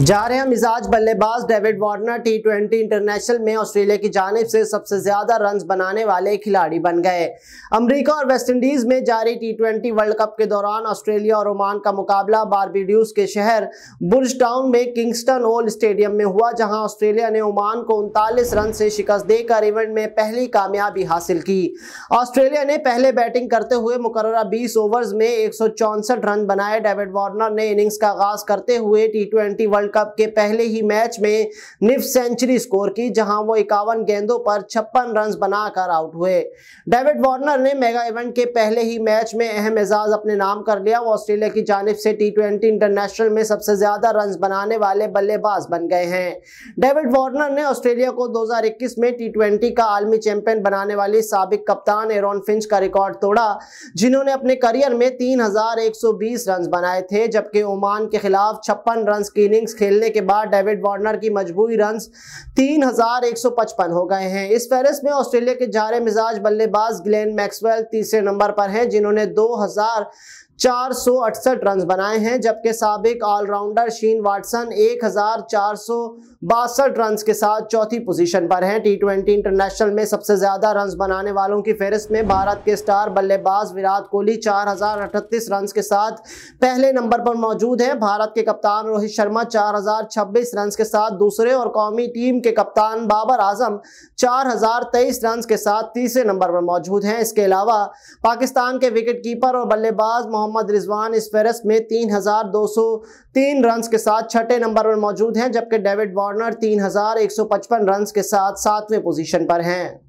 जा रहे हैं मिजाज बल्लेबाज David Warner T twenty international में ऑस्ट्रेलिया की जानब से सबसे ज्यादा रन बनाने वाले खिलाड़ी बन गए अमरीका और वेस्टइंडीज में जारी टी ट्वेंटी वर्ल्ड कप के दौरान ऑस्ट्रेलिया और ओमान का मुकाबला बारबीड्यूस के शहर बुर्ज टाउन में किंगस्टन ओल्ड स्टेडियम में हुआ जहां ऑस्ट्रेलिया ने ओमान को उनतालीस रन से शिकस्त देकर इवेंट में पहली कामयाबी हासिल की ऑस्ट्रेलिया ने पहले बैटिंग करते हुए मुकर बीस ओवर में एक रन बनाए डेविड वार्नर ने इनिंग्स का आगाज करते हुए T twenty world world cup के पहले ही मैच में निफ्ट सेंचुरी स्कोर की जहां वो इक्यावन गेंदों पर छप्पन रन बनाकर आउट हुए डेविड वार्नर ने मेगा इवेंट के पहले ही मैच में अहम एजाज अपने नाम कर लिया वो ऑस्ट्रेलिया की जानब से टी इंटरनेशनल में सबसे ज्यादा रन बनाने वाले बल्लेबाज बन गए हैं डेविड वार्नर ने ऑस्ट्रेलिया को दो में टी का आलमी चैंपियन बनाने वाली सबक कप्तान एरोन फिंच का रिकॉर्ड तोड़ा जिन्होंने अपने करियर में 3120 रन बनाए थे जबकि ओमान के खिलाफ छप्पन रन की इनिंग्स खेलने के बाद डेविड वार्नर की मजबूरी रन तीन हो गए हैं इस फहरिस्त में ऑस्ट्रेलिया के जारे मिजाज बल्लेबाज ग्लेन मैक्सवेल तीसरे नंबर पर हैं जिन्होंने दो चार सौ अड़सठ रन बनाए हैं जबकि सबक ऑलराउंडर शीन वाटसन एक रन के साथ चौथी पोजीशन पर हैं टी ट्वेंटी इंटरनेशनल में सबसे ज़्यादा रन बनाने वालों की फहरिस्त में भारत के स्टार बल्लेबाज विराट कोहली चार रन के साथ पहले नंबर पर मौजूद हैं भारत के कप्तान रोहित शर्मा चार रन के साथ दूसरे और कौमी टीम के कप्तान बाबर आजम चार रन के साथ तीसरे नंबर पर मौजूद हैं इसके अलावा पाकिस्तान के विकेट कीपर और बल्लेबाज मोहम्मद रिजवान इस फहरस्त में तीन हजार दो सौ तीन रन के साथ छठे नंबर पर मौजूद हैं जबकि डेविड वार्नर तीन हजार एक सौ पचपन रन के साथ सातवें पोजीशन पर हैं